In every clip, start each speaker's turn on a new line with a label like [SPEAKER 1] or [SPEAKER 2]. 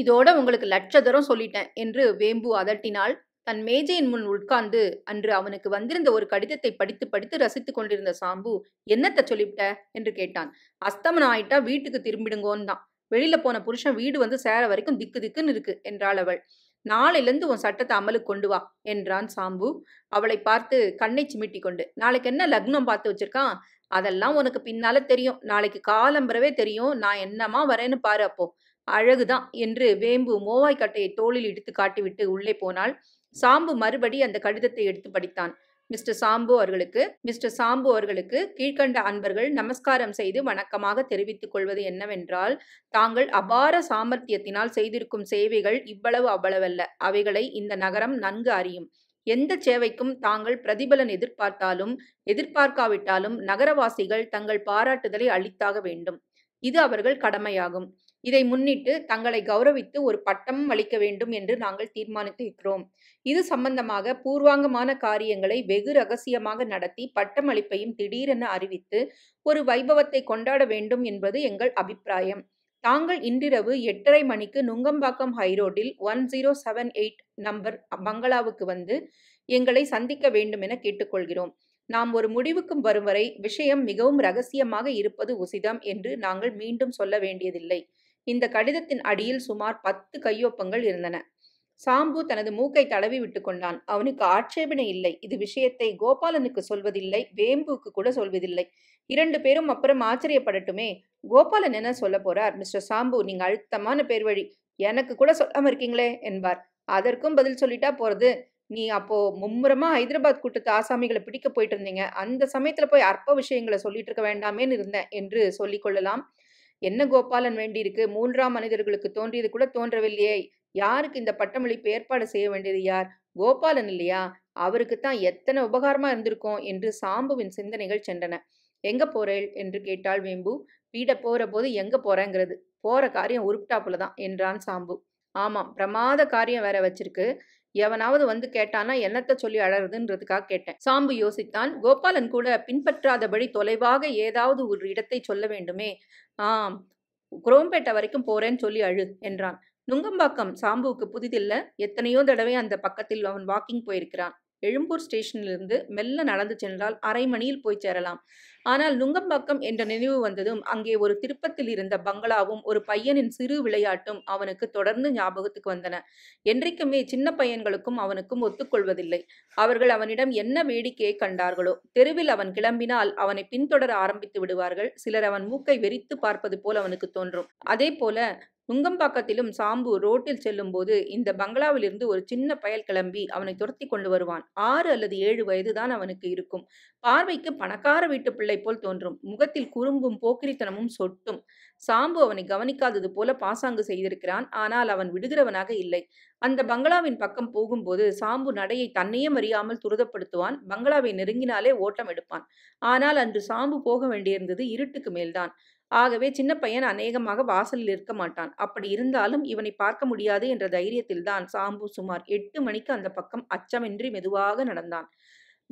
[SPEAKER 1] இதோட உங்களுக்கு லட்சதரம் சொல்லிட்டேன் என்று வேம்பு அதட்டினால் தன் மேஜையின் முன் உட்கார்ந்து அன்று அவனுக்கு வந்திருந்த ஒரு கடிதத்தை படித்து படித்து ரசித்து கொண்டிருந்த சாம்பு என்னத்தை சொல்லிவிட்ட என்று கேட்டான் அஸ்தமனம் ஆயிட்டா வீட்டுக்கு திரும்பிடுங்கோன்னு தான் வெளியில போன புருஷன் வீடு வந்து சேர வரைக்கும் திக்கு திக்குன்னு இருக்கு என்றாள் அவள் நாளையிலேருந்து உன் சட்டத்தை அமலுக்கு கொண்டு வா என்றான் சாம்பு அவளை பார்த்து கண்ணை சிமிட்டி கொண்டு நாளைக்கு என்ன லக்னம் பார்த்து வச்சிருக்கான் அதெல்லாம் உனக்கு பின்னால தெரியும் நாளைக்கு காலம்பரவே தெரியும் நான் என்னமா வரேன்னு பாரு அப்போ அழகுதான் என்று வேம்பு மோவாய்க்கட்டையை தோளில் இடித்து காட்டிவிட்டு உள்ளே போனால் சாம்பு மறுபடி அந்த கடிதத்தை எடுத்து படித்தான் மிஸ்டர் சாம்பு அவர்களுக்கு மிஸ்டர் சாம்பு அவர்களுக்கு கீழ்கண்ட அன்பர்கள் நமஸ்காரம் செய்து வணக்கமாக தெரிவித்துக் கொள்வது என்னவென்றால் தாங்கள் அபார சாமர்த்தியத்தினால் செய்திருக்கும் சேவைகள் இவ்வளவு அவ்வளவல்ல அவைகளை இந்த நகரம் நன்கு அறியும் எந்த சேவைக்கும் தாங்கள் பிரதிபலன் எதிர்பார்த்தாலும் எதிர்பார்க்காவிட்டாலும் நகரவாசிகள் தங்கள் பாராட்டுதலை அளித்தாக வேண்டும் இது அவர்கள் கடமையாகும் இதை முன்னிட்டு தங்களை கௌரவித்து ஒரு பட்டம் அளிக்க வேண்டும் என்று நாங்கள் தீர்மானித்திருக்கிறோம் இது சம்பந்தமாக பூர்வாங்கமான காரியங்களை வெகு ரகசியமாக நடத்தி பட்டம் அளிப்பையும் திடீரென அறிவித்து ஒரு வைபவத்தை கொண்டாட வேண்டும் என்பது எங்கள் அபிப்பிராயம் தாங்கள் இன்றிரவு எட்டரை மணிக்கு நுங்கம்பாக்கம் ஹைரோடில் one zero seven eight number பங்களாவுக்கு வந்து எங்களை சந்திக்க வேண்டும் என கேட்டுக்கொள்கிறோம் நாம் ஒரு முடிவுக்கும் வரும் வரை விஷயம் மிகவும் ரகசியமாக இருப்பது உசிதம் என்று நாங்கள் மீண்டும் சொல்ல வேண்டியதில்லை இந்த கடிதத்தின் அடியில் சுமார் பத்து கையொப்பங்கள் இருந்தன சாம்பு தனது மூக்கை தடவி விட்டு கொண்டான் அவனுக்கு ஆட்சேபனை இல்லை இது விஷயத்தை கோபாலனுக்கு சொல்வதில்லை வேம்புக்கு கூட சொல்வதில்லை இரண்டு பேரும் அப்புறம் ஆச்சரியப்படட்டுமே கோபாலன் என்ன சொல்ல போறார் மிஸ்டர் சாம்பு நீங்க அழுத்தமான பேர் வழி எனக்கு கூட சொல்லாம இருக்கீங்களே என்பார் அதற்கும் பதில் சொல்லிட்டா போறது நீ அப்போ மும்முரமா ஹைதராபாத் கூட்டத்து ஆசாமிகளை பிடிக்க போயிட்டு இருந்தீங்க அந்த சமயத்துல போய் அற்ப விஷயங்களை சொல்லிட்டு இருக்க வேண்டாமேன்னு இருந்தேன் என்று சொல்லிக்கொள்ளலாம் கொள்ளலாம் என்ன கோபாலன் வேண்டியிருக்கு மூன்றாம் மனிதர்களுக்கு தோன்றியது கூட தோன்றவில்லையே யாருக்கு இந்த பட்டமளிப்பு ஏற்பாடு செய்ய வேண்டியது யார் கோபாலன் இல்லையா அவருக்கு தான் எத்தனை உபகாரமா இருந்திருக்கும் என்று சாம்புவின் சிந்தனைகள் சென்றன எங்க போறேள் என்று கேட்டாள் வேம்பு வீட போற போது எங்க போறேங்கிறது போற காரியம் உருப்டாப்புலதான் தான் என்றான் சாம்பு ஆமாம் பிரமாத காரியம் வேற வச்சிருக்கு எவனாவது வந்து கேட்டானா என்னத்த சொல்லி அழறதுன்றதுக்காக கேட்டேன் சாம்பு யோசித்தான் கோபாலன் கூட பின்பற்றாதபடி தொலைவாக ஏதாவது ஒரு இடத்தை சொல்ல வேண்டுமே ஆம் குரோம்பேட்டை வரைக்கும் போறேன்னு சொல்லி அழு என்றான் நுங்கம்பாக்கம் சாம்புவுக்கு புதிதில்ல எத்தனையோ தடவை அந்த பக்கத்தில் அவன் வாக்கிங் போயிருக்கிறான் எழும்பூர் ஸ்டேஷனிலிருந்து மெல்ல நடந்து சென்றால் அரை மணியில் போய் சேரலாம் ஆனால் நுங்கம்பாக்கம் என்ற நினைவு வந்ததும் அங்கே ஒரு திருப்பத்தில் இருந்த பங்களாவும் ஒரு பையனின் சிறு விளையாட்டும் அவனுக்கு தொடர்ந்து ஞாபகத்துக்கு வந்தன என்றைக்குமே சின்ன பையன்களுக்கும் அவனுக்கும் ஒத்துக்கொள்வதில்லை அவர்கள் அவனிடம் என்ன வேடிக்கையை கண்டார்களோ தெருவில் அவன் கிளம்பினால் அவனை பின்தொடர ஆரம்பித்து விடுவார்கள் சிலர் அவன் மூக்கை வெறித்து பார்ப்பது போல் அவனுக்கு தோன்றும் அதே போல நுங்கம்பாக்கத்திலும் சாம்பு ரோட்டில் செல்லும் போது இந்த பங்களாவிலிருந்து ஒரு சின்ன பயல் கிளம்பி அவனை துரத்தி கொண்டு வருவான் ஆறு அல்லது ஏழு வயதுதான் அவனுக்கு இருக்கும் பார்வைக்கு பணக்கார வீட்டு பிள்ளை போல் தோன்றும் முகத்தில் குறும்பும் போக்கிரித்தனமும் சொட்டும் சாம்பு அவனை கவனிக்காதது போல பாசாங்கு செய்திருக்கிறான் ஆனால் அவன் விடுகிறவனாக இல்லை அந்த பங்களாவின் பக்கம் போகும்போது சாம்பு நடையை தன்னையே அறியாமல் துரிதப்படுத்துவான் பங்களாவை நெருங்கினாலே ஓட்டம் எடுப்பான் ஆனால் அன்று சாம்பு போக வேண்டியிருந்தது இருட்டுக்கு மேல்தான் ஆகவே சின்ன பையன் அநேகமாக வாசலில் இருக்க மாட்டான் அப்படி இருந்தாலும் இவனை பார்க்க முடியாது என்ற தைரியத்தில்தான் சாம்பு சுமார் எட்டு மணிக்கு அந்த பக்கம் அச்சமின்றி மெதுவாக நடந்தான்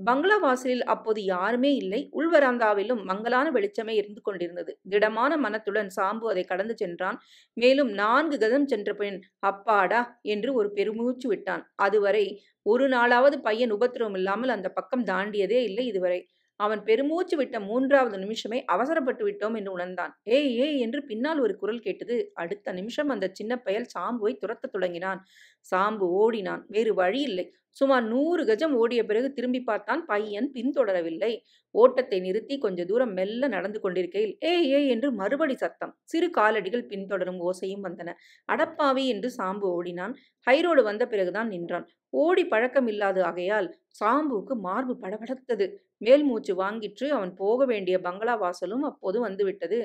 [SPEAKER 1] பங்களா வாசலில் அப்போது யாருமே இல்லை உள்வராந்தாவிலும் மங்களான வெளிச்சமே இருந்து கொண்டிருந்தது திடமான மனத்துடன் சாம்பு அதை கடந்து சென்றான் மேலும் நான்கு கதம் சென்ற பின் அப்பாடா என்று ஒரு பெருமூச்சு விட்டான் அதுவரை ஒரு நாளாவது பையன் உபத்திரவம் இல்லாமல் அந்த பக்கம் தாண்டியதே இல்லை இதுவரை அவன் பெருமூச்சு விட்ட மூன்றாவது நிமிஷமே அவசரப்பட்டு விட்டோம் என்று உணர்ந்தான் ஏய் ஏய் என்று பின்னால் ஒரு குரல் கேட்டது அடுத்த நிமிஷம் அந்த சின்ன பயல் சாம்புவை துரத்த தொடங்கினான் சாம்பு ஓடினான் வேறு வழி இல்லை சுமார் நூறு கஜம் ஓடிய பிறகு திரும்பி பார்த்தான் பையன் பின்தொடரவில்லை ஓட்டத்தை நிறுத்தி கொஞ்ச தூரம் மெல்ல நடந்து கொண்டிருக்கையில் ஏ ஏ என்று மறுபடி சத்தம் சிறு காலடிகள் பின்தொடரும் ஓசையும் வந்தன அடப்பாவி என்று சாம்பு ஓடினான் ஹைரோடு வந்த பிறகுதான் நின்றான் ஓடி பழக்கம் இல்லாது ஆகையால் சாம்புவுக்கு மார்பு படபடத்தது மேல் மூச்சு வாங்கிற்று அவன் போக வேண்டிய பங்களா வாசலும் அப்போது வந்துவிட்டது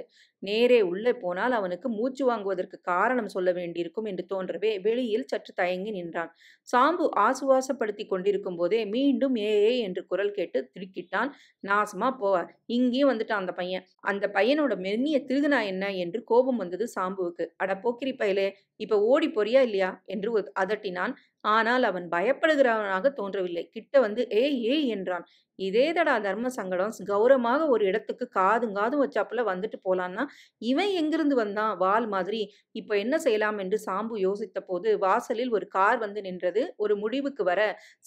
[SPEAKER 1] நேரே உள்ளே போனால் அவனுக்கு மூச்சு வாங்குவதற்கு காரணம் சொல்ல வேண்டியிருக்கும் என்று தோன்றவே வெளியில் சற்று தயங்கி நின்றான் சாம்பு ஆசுவாச ஞாபகப்படுத்தி கொண்டிருக்கும் போதே மீண்டும் ஏ என்று குரல் கேட்டு திருக்கிட்டான் நாசமா போவ இங்கேயும் வந்துட்டான் அந்த பையன் அந்த பையனோட மென்னிய திருகுனா என்ன என்று கோபம் வந்தது சாம்புவுக்கு அட போக்கிரி பயலே இப்ப ஓடி போறியா இல்லையா என்று அதட்டினான் ஆனால் அவன் பயப்படுகிறவனாக தோன்றவில்லை கிட்ட வந்து ஏய் ஏய் என்றான் இதே தடா தர்ம சங்கடம் கௌரவமாக ஒரு இடத்துக்கு காதும் காதும் வச்சாப்புல வந்துட்டு போலான்னா இவன் எங்கிருந்து வந்தான் வால் மாதிரி இப்போ என்ன செய்யலாம் என்று சாம்பு யோசித்த போது வாசலில் ஒரு கார் வந்து நின்றது ஒரு முடிவுக்கு வர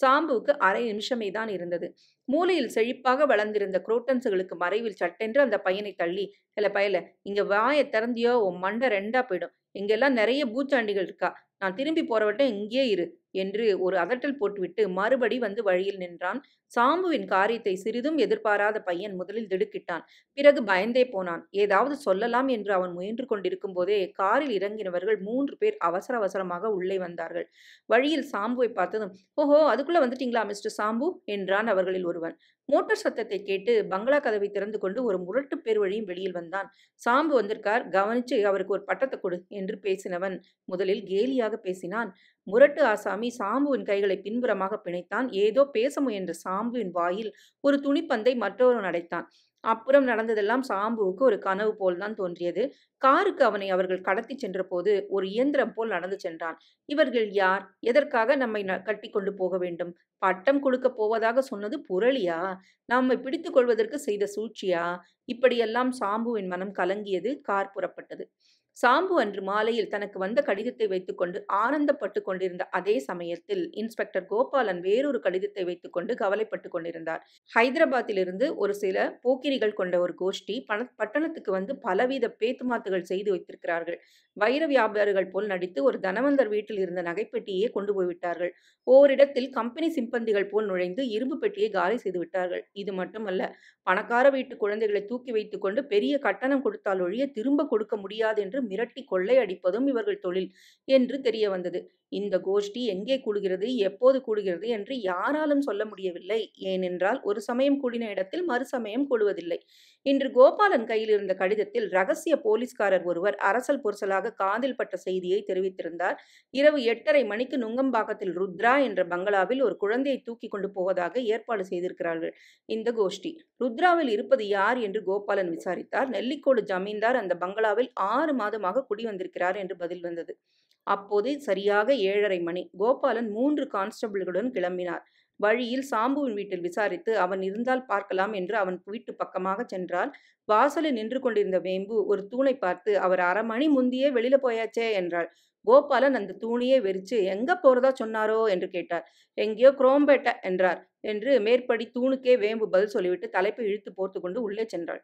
[SPEAKER 1] சாம்புவுக்கு அரை நிமிஷமே தான் இருந்தது மூலையில் செழிப்பாக வளர்ந்திருந்த குரோட்டன்ஸுகளுக்கு மறைவில் சட்டென்று அந்த பையனை தள்ளி இல்லை பயல இங்க வாயை திறந்தியோ உன் மண்டை ரெண்டா போயிடும் இங்கெல்லாம் நிறைய பூச்சாண்டிகள் இருக்கா நான் திரும்பி போறவட்ட இங்கே இரு என்று ஒரு அதட்டல் போட்டுவிட்டு மறுபடி வந்து வழியில் நின்றான் சாம்புவின் காரியத்தை சிறிதும் எதிர்பாராத பையன் முதலில் திடுக்கிட்டான் பிறகு பயந்தே போனான் ஏதாவது சொல்லலாம் என்று அவன் முயன்று கொண்டிருக்கும் போதே காரில் இறங்கினவர்கள் மூன்று பேர் அவசர அவசரமாக உள்ளே வந்தார்கள் வழியில் சாம்புவை பார்த்ததும் ஓஹோ அதுக்குள்ள வந்துட்டீங்களா மிஸ்டர் சாம்பு என்றான் அவர்களில் ஒருவன் மோட்டார் சத்தத்தை கேட்டு பங்களா கதவை திறந்து கொண்டு ஒரு முரட்டு பேர் வழியும் வெளியில் வந்தான் சாம்பு வந்திருக்கார் கவனிச்சு அவருக்கு ஒரு பட்டத்தை கொடு என்று பேசினவன் முதலில் கேலியாக கடுமையாக பேசினான் முரட்டு ஆசாமி சாம்புவின் கைகளை பின்புறமாக பிணைத்தான் ஏதோ பேச முயன்ற சாம்புவின் வாயில் ஒரு துணிப்பந்தை மற்றவரும் அடைத்தான் அப்புறம் நடந்ததெல்லாம் சாம்புவுக்கு ஒரு கனவு போல் தான் தோன்றியது காருக்கு அவனை அவர்கள் கடத்தி சென்ற போது ஒரு இயந்திரம் போல் நடந்து சென்றான் இவர்கள் யார் எதற்காக நம்மை கட்டி கொண்டு போக வேண்டும் பட்டம் கொடுக்க போவதாக சொன்னது புரளியா நம்மை பிடித்துக் கொள்வதற்கு செய்த சூழ்ச்சியா இப்படியெல்லாம் சாம்புவின் மனம் கலங்கியது கார் புறப்பட்டது சாம்பு அன்று மாலையில் தனக்கு வந்த கடிதத்தை வைத்துக்கொண்டு ஆனந்தப்பட்டு கொண்டிருந்த அதே சமயத்தில் இன்ஸ்பெக்டர் கோபாலன் வேறொரு கடிதத்தை வைத்துக்கொண்டு கவலைப்பட்டு கொண்டிருந்தார் ஹைதராபாத்திலிருந்து ஒரு சில போக்கிரிகள் கொண்ட ஒரு கோஷ்டி பண பட்டணத்துக்கு வந்து பலவித பேத்துமாத்துகள் செய்து வைத்திருக்கிறார்கள் வைர வியாபாரிகள் போல் நடித்து ஒரு தனவந்தர் வீட்டில் இருந்த நகைப்பெட்டியே கொண்டு போய்விட்டார்கள் ஓரிடத்தில் கம்பெனி சிம்பந்திகள் போல் நுழைந்து இரும்பு பெட்டியை காலி செய்து விட்டார்கள் இது மட்டுமல்ல பணக்கார வீட்டு குழந்தைகளை தூக்கி வைத்துக்கொண்டு பெரிய கட்டணம் கொடுத்தால் ஒழிய திரும்ப கொடுக்க முடியாது என்று மிரட்டி கொள்ளையடிப்பதும் இவர்கள் தொழில் என்று தெரிய வந்தது இந்த கோஷ்டி எங்கே கூடுகிறது எப்போது கூடுகிறது என்று யாராலும் சொல்ல முடியவில்லை ஏனென்றால் ஒரு சமயம் கூடின இடத்தில் மறுசமயம் கூடுவதில்லை இன்று கோபாலன் கையில் இருந்த கடிதத்தில் ரகசிய போலீஸ்காரர் ஒருவர் அரசல் பொருசலாக காதில் பட்ட செய்தியை தெரிவித்திருந்தார் இரவு எட்டரை மணிக்கு நுங்கம்பாக்கத்தில் ருத்ரா என்ற பங்களாவில் ஒரு குழந்தையை தூக்கி கொண்டு போவதாக ஏற்பாடு செய்திருக்கிறார்கள் இந்த கோஷ்டி ருத்ராவில் இருப்பது யார் என்று கோபாலன் விசாரித்தார் நெல்லிக்கோடு ஜமீன்தார் அந்த பங்களாவில் ஆறு மாத மாதமாக குடி வந்திருக்கிறார் என்று பதில் வந்தது அப்போது சரியாக ஏழரை மணி கோபாலன் மூன்று கான்ஸ்டபிள்களுடன் கிளம்பினார் வழியில் சாம்புவின் வீட்டில் விசாரித்து அவன் இருந்தால் பார்க்கலாம் என்று அவன் வீட்டு பக்கமாக சென்றால் வாசலில் நின்று கொண்டிருந்த வேம்பு ஒரு தூணை பார்த்து அவர் அரை மணி முந்தியே வெளியில போயாச்சே என்றாள் கோபாலன் அந்த தூணியை வெறிச்சு எங்க போறதா சொன்னாரோ என்று கேட்டார் எங்கேயோ குரோம்பேட்ட என்றார் என்று மேற்படி தூணுக்கே வேம்பு பதில் சொல்லிவிட்டு தலைப்பை இழுத்து போர்த்து கொண்டு உள்ளே சென்றாள்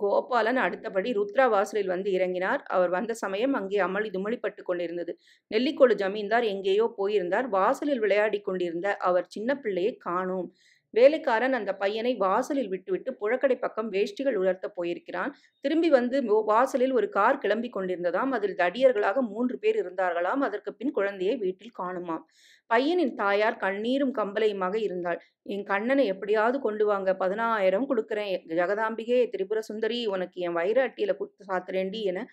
[SPEAKER 1] கோபாலன் அடுத்தபடி ருத்ரா வாசலில் வந்து இறங்கினார் அவர் வந்த சமயம் அங்கே அமளி துமளிப்பட்டு கொண்டிருந்தது நெல்லிக்கோடு ஜமீன்தார் எங்கேயோ போயிருந்தார் வாசலில் விளையாடி கொண்டிருந்த அவர் சின்ன பிள்ளையை காணோம் வேலைக்காரன் அந்த பையனை வாசலில் விட்டுவிட்டு புழக்கடை பக்கம் வேஷ்டிகள் உலர்த்த போயிருக்கிறான் திரும்பி வந்து வாசலில் ஒரு கார் கிளம்பி கொண்டிருந்ததாம் அதில் தடியர்களாக மூன்று பேர் இருந்தார்களாம் அதற்கு பின் குழந்தையை வீட்டில் காணுமாம் பையனின் தாயார் கண்ணீரும் கம்பலையுமாக இருந்தாள் என் கண்ணனை எப்படியாவது கொண்டு வாங்க பதினாயிரம் கொடுக்குறேன் ஜெகதாம்பிகே திரிபுர சுந்தரி உனக்கு என் வயிறு அட்டியில கொடுத்து சாத்துறேண்டி என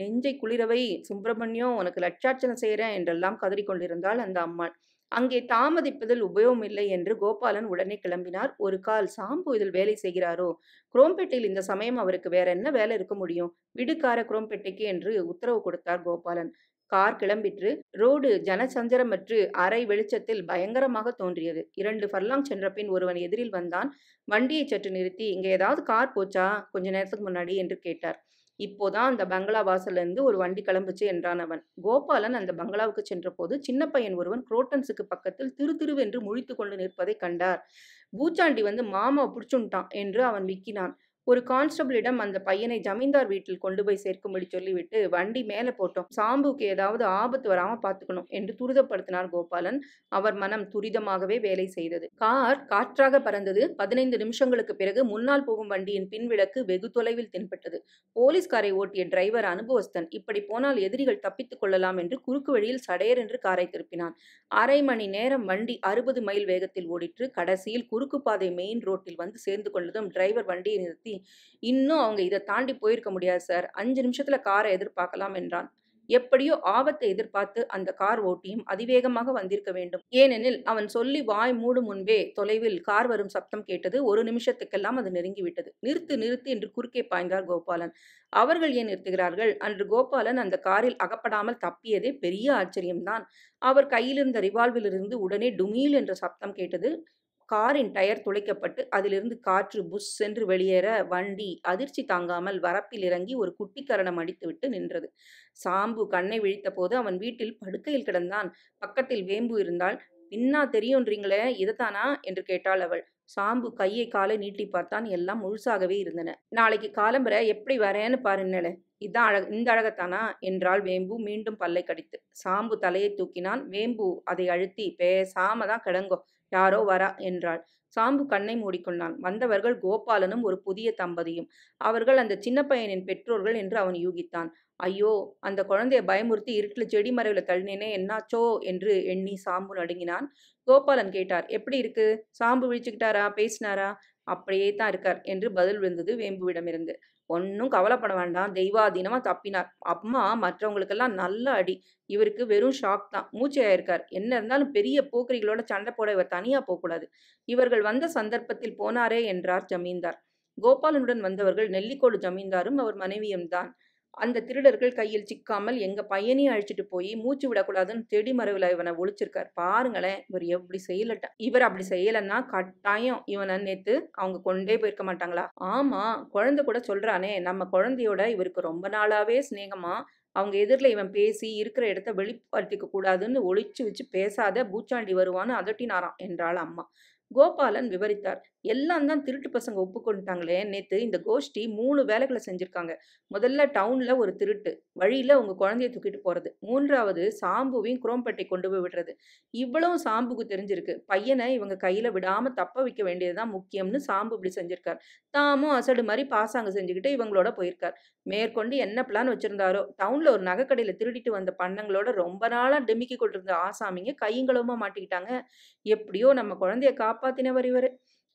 [SPEAKER 1] நெஞ்சை குளிரவை சுப்பிரமணியம் உனக்கு லட்சார்ச்சனை செய்கிறேன் என்றெல்லாம் கதறி கொண்டிருந்தாள் அந்த அம்மாள் அங்கே தாமதிப்பதில் உபயோகமில்லை என்று கோபாலன் உடனே கிளம்பினார் ஒரு கால் சாம்பு இதில் வேலை செய்கிறாரோ குரோம்பேட்டையில் இந்த சமயம் அவருக்கு வேற என்ன வேலை இருக்க முடியும் விடுக்கார குரோம்பேட்டைக்கு என்று உத்தரவு கொடுத்தார் கோபாலன் கார் கிளம்பிற்று ரோடு ஜனசஞ்சரமற்று அரை வெளிச்சத்தில் பயங்கரமாக தோன்றியது இரண்டு ஃபர்லாங் சென்றபின் ஒருவன் எதிரில் வந்தான் வண்டியை சற்று நிறுத்தி இங்கே ஏதாவது கார் போச்சா கொஞ்ச நேரத்துக்கு முன்னாடி என்று கேட்டார் இப்போதான் அந்த பங்களா வாசலிருந்து ஒரு வண்டி கிளம்புச்சு என்றான் அவன் கோபாலன் அந்த பங்களாவுக்கு சென்ற போது சின்ன பையன் ஒருவன் குரோட்டன்ஸுக்கு பக்கத்தில் திரு திருவென்று முழித்து கொண்டு நிற்பதை கண்டார் பூச்சாண்டி வந்து மாமா பிடிச்சுட்டான் என்று அவன் விக்கினான் ஒரு கான்ஸ்டபிளிடம் அந்த பையனை ஜமீன்தார் வீட்டில் கொண்டு போய் சேர்க்கும்படி சொல்லிவிட்டு வண்டி மேலே போட்டோம் சாம்புக்கு ஏதாவது ஆபத்து வராமல் பார்த்துக்கணும் என்று துரிதப்படுத்தினார் கோபாலன் அவர் மனம் துரிதமாகவே வேலை செய்தது கார் காற்றாக பறந்தது பதினைந்து நிமிஷங்களுக்கு பிறகு முன்னால் போகும் வண்டியின் பின்விளக்கு வெகு தொலைவில் தென்பட்டது போலீஸ்காரை ஓட்டிய டிரைவர் அனுபவஸ்தன் இப்படி போனால் எதிரிகள் தப்பித்துக் கொள்ளலாம் என்று குறுக்கு வழியில் சடையர் என்று காரை திருப்பினான் அரை மணி நேரம் வண்டி அறுபது மைல் வேகத்தில் ஓடிற்று கடைசியில் குறுக்கு பாதை மெயின் ரோட்டில் வந்து சேர்ந்து கொண்டதும் டிரைவர் வண்டியை நிறுத்தி பேசி இன்னும் அவங்க இதை தாண்டி போயிருக்க முடியாது சார் அஞ்சு நிமிஷத்துல காரை எதிர்பார்க்கலாம் என்றான் எப்படியோ ஆபத்தை எதிர்பார்த்து அந்த கார் ஓட்டியும் அதிவேகமாக வந்திருக்க வேண்டும் ஏனெனில் அவன் சொல்லி வாய் மூடும் முன்பே தொலைவில் கார் வரும் சப்தம் கேட்டது ஒரு நிமிஷத்துக்கெல்லாம் அது நெருங்கிவிட்டது நிறுத்து நிறுத்து என்று குறுக்கே பாய்ந்தார் கோபாலன் அவர்கள் ஏன் நிறுத்துகிறார்கள் அன்று கோபாலன் அந்த காரில் அகப்படாமல் தப்பியதே பெரிய ஆச்சரியம்தான் அவர் கையிலிருந்த ரிவால்விலிருந்து உடனே டுமீல் என்ற சப்தம் கேட்டது காரின் டயர் துளைக்கப்பட்டு அதிலிருந்து காற்று புஷ் சென்று வெளியேற வண்டி அதிர்ச்சி தாங்காமல் வரப்பில் இறங்கி ஒரு குட்டிக்கரணம் அடித்துவிட்டு நின்றது சாம்பு கண்ணை விழித்த போது அவன் வீட்டில் படுக்கையில் கிடந்தான் பக்கத்தில் வேம்பு இருந்தால் பின்னா தெரியும்ன்றீங்களே இதுதானா என்று கேட்டாள் அவள் சாம்பு கையை காலை நீட்டி பார்த்தான் எல்லாம் முழுசாகவே இருந்தன நாளைக்கு காலம்பர எப்படி வரேன்னு பாருன்னல இதுதான் அழக இந்த அழகத்தானா என்றாள் வேம்பு மீண்டும் பல்லை கடித்து சாம்பு தலையை தூக்கினான் வேம்பு அதை அழுத்தி பேசாம தான் கிடங்கோ யாரோ வரா என்றாள் சாம்பு கண்ணை மூடிக்கொண்டான் வந்தவர்கள் கோபாலனும் ஒரு புதிய தம்பதியும் அவர்கள் அந்த சின்ன பையனின் பெற்றோர்கள் என்று அவன் யூகித்தான் ஐயோ அந்த குழந்தையை பயமுறுத்தி இருட்டில் செடி மறைவில் தள்ளினேனே என்னாச்சோ என்று எண்ணி சாம்பு நடுங்கினான் கோபாலன் கேட்டார் எப்படி இருக்கு சாம்பு விழிச்சுக்கிட்டாரா பேசினாரா அப்படியே தான் இருக்கார் என்று பதில் விழுந்தது வேம்புவிடமிருந்து ஒன்றும் கவலைப்பட வேண்டாம் தெய்வாதீனமாக தப்பினார் அம்மா மற்றவங்களுக்கெல்லாம் நல்ல அடி இவருக்கு வெறும் ஷாக் தான் மூச்சையாயிருக்கார் என்ன இருந்தாலும் பெரிய போக்கரிகளோட சண்டை போட இவர் தனியாக போகக்கூடாது இவர்கள் வந்த சந்தர்ப்பத்தில் போனாரே என்றார் ஜமீன்தார் கோபாலனுடன் வந்தவர்கள் நெல்லிக்கோடு ஜமீன்தாரும் அவர் மனைவியும் தான் அந்த திருடர்கள் கையில் சிக்காமல் எங்கள் பையனையும் அழிச்சிட்டு போய் மூச்சு விடக்கூடாதுன்னு தெடி மறைவில் இவனை ஒழிச்சிருக்கார் பாருங்களேன் இவர் எப்படி செய்யலட்டான் இவர் அப்படி செய்யலைன்னா கட்டாயம் இவனை நேற்று அவங்க கொண்டே போயிருக்க மாட்டாங்களா ஆமாம் குழந்தை கூட சொல்கிறானே நம்ம குழந்தையோட இவருக்கு ரொம்ப நாளாகவே சிநேகமா அவங்க எதிரில் இவன் பேசி இருக்கிற இடத்த வெளிப்படுத்திக்க கூடாதுன்னு ஒழிச்சு வச்சு பேசாத பூச்சாண்டி வருவான்னு அதட்டினாராம் என்றாள் அம்மா கோபாலன் விவரித்தார் எல்லாம் தான் திருட்டு பசங்க ஒப்புக்கொண்டுட்டாங்களே நேற்று இந்த கோஷ்டி மூணு வேலைகளை செஞ்சுருக்காங்க முதல்ல டவுனில் ஒரு திருட்டு வழியில் உங்கள் குழந்தைய தூக்கிட்டு போகிறது மூன்றாவது சாம்புவையும் குரோம்பட்டை கொண்டு போய் விடுறது இவ்வளவு சாம்புக்கு தெரிஞ்சிருக்கு பையனை இவங்க கையில் விடாமல் தப்ப வைக்க வேண்டியதுதான் முக்கியம்னு சாம்பு இப்படி செஞ்சுருக்கார் தாமும் அசடு மாதிரி பாசாங்க செஞ்சுக்கிட்டு இவங்களோட போயிருக்கார் மேற்கொண்டு என்ன பிளான் வச்சுருந்தாரோ டவுனில் ஒரு நகைக்கடையில் திருடிட்டு வந்த பண்ணங்களோட ரொம்ப நாளாக டெமிக்கி கொண்டிருந்த ஆசாமிங்க கையங்களுமா மாட்டிக்கிட்டாங்க எப்படியோ நம்ம குழந்தைய காப்ப காப்பாத்தினவர் இவர்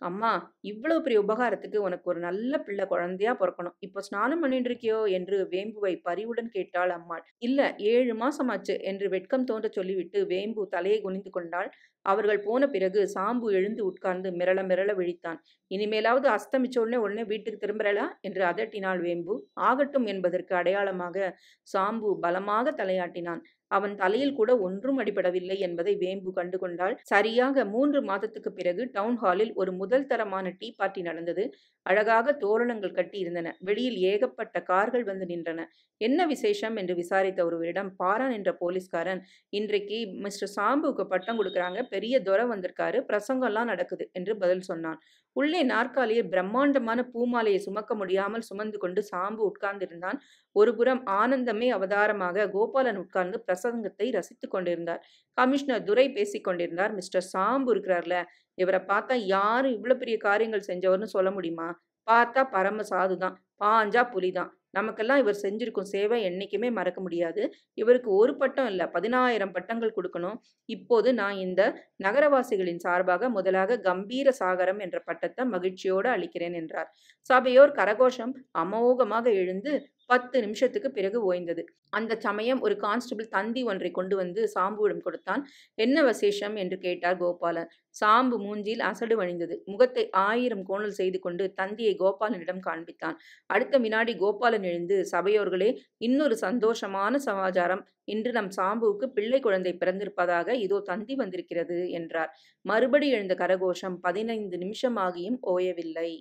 [SPEAKER 1] அம்மா இவ்வளவு பெரிய உபகாரத்துக்கு உனக்கு ஒரு நல்ல பிள்ளை குழந்தையா பிறக்கணும் இப்போ ஸ்நானம் பண்ணிட்டு இருக்கியோ என்று வேம்புவை பரிவுடன் கேட்டாள் அம்மாள் இல்ல ஏழு மாசமாச்சு என்று வெட்கம் தோன்ற சொல்லிவிட்டு வேம்பு தலையை குனிந்து கொண்டாள் அவர்கள் போன பிறகு சாம்பு எழுந்து உட்கார்ந்து மிரள மிரள விழித்தான் இனிமேலாவது அஸ்தமிச்ச உடனே உடனே வீட்டுக்கு திரும்பறலா என்று அதட்டினாள் வேம்பு ஆகட்டும் என்பதற்கு அடையாளமாக சாம்பு பலமாக தலையாட்டினான் அவன் தலையில் கூட ஒன்றும் அடிபடவில்லை என்பதை வேம்பு கண்டு சரியாக மூன்று மாதத்துக்கு பிறகு டவுன் ஹாலில் ஒரு முதல் தரமான டீ பார்ட்டி நடந்தது அழகாக தோரணங்கள் கட்டி இருந்தன வெளியில் ஏகப்பட்ட கார்கள் வந்து நின்றன என்ன விசேஷம் என்று விசாரித்த ஒருவரிடம் பாரான் என்ற போலீஸ்காரன் இன்றைக்கு மிஸ்டர் சாம்புக்கு பட்டம் கொடுக்குறாங்க பெரிய துரை வந்திருக்காரு பிரசங்கம்லாம் நடக்குது என்று பதில் சொன்னான் உள்ளே நாற்காலியில் பிரம்மாண்டமான பூமாலையை சுமக்க முடியாமல் சுமந்து கொண்டு சாம்பு உட்கார்ந்திருந்தான் ஒருபுறம் ஆனந்தமே அவதாரமாக கோபாலன் உட்கார்ந்து பிரசங்கத்தை ரசித்து கொண்டிருந்தார் கமிஷனர் துரை பேசிக் கொண்டிருந்தார் மிஸ்டர் சாம்பு இருக்கிறார்ல இவரை பார்த்தா யாரும் இவ்வளவு பெரிய காரியங்கள் செஞ்சவர்னு சொல்ல முடியுமா பார்த்தா பரம சாதுதான் பாஞ்சா புலிதான் நமக்கெல்லாம் இவர் செஞ்சிருக்கும் சேவை என்றைக்குமே மறக்க முடியாது இவருக்கு ஒரு பட்டம் இல்லை பதினாயிரம் பட்டங்கள் கொடுக்கணும் இப்போது நான் இந்த நகரவாசிகளின் சார்பாக முதலாக கம்பீர சாகரம் என்ற பட்டத்தை மகிழ்ச்சியோடு அளிக்கிறேன் என்றார் சபையோர் கரகோஷம் அமோகமாக எழுந்து பத்து நிமிஷத்துக்கு பிறகு ஓய்ந்தது அந்த சமயம் ஒரு கான்ஸ்டபிள் தந்தி ஒன்றை கொண்டு வந்து சாம்புவிடம் கொடுத்தான் என்ன விசேஷம் என்று கேட்டார் கோபாலன் சாம்பு மூஞ்சில் அசடு வழிந்தது முகத்தை ஆயிரம் கோணல் செய்து கொண்டு தந்தியை கோபாலனிடம் காண்பித்தான் அடுத்த வினாடி கோபாலன் எழுந்து சபையோர்களே இன்னொரு சந்தோஷமான சமாச்சாரம் இன்று நம் சாம்புவுக்கு பிள்ளை குழந்தை பிறந்திருப்பதாக இதோ தந்தி வந்திருக்கிறது என்றார் மறுபடி எழுந்த கரகோஷம் பதினைந்து நிமிஷமாகியும் ஓயவில்லை